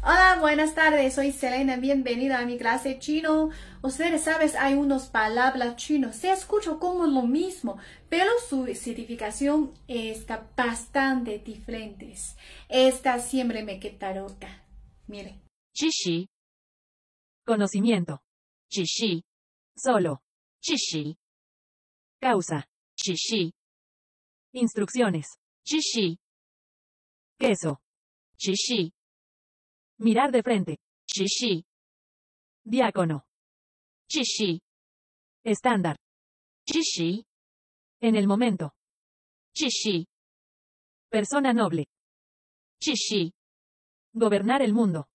Hola, buenas tardes, soy Selena, bienvenida a mi clase chino. Ustedes saben, hay unos palabras chinos se escucha como lo mismo, pero su significación está bastante diferente. Esta siempre me queda loca. Mire. Chishi. Conocimiento. Chishi. Solo. Chishi. Causa. Chishi. Instrucciones. Chishi. Queso. Chishi. Mirar de frente. Shishi. Diácono. Shishi. Estándar. Shishi. En el momento. Shishi. Persona noble. Shishi. Gobernar el mundo.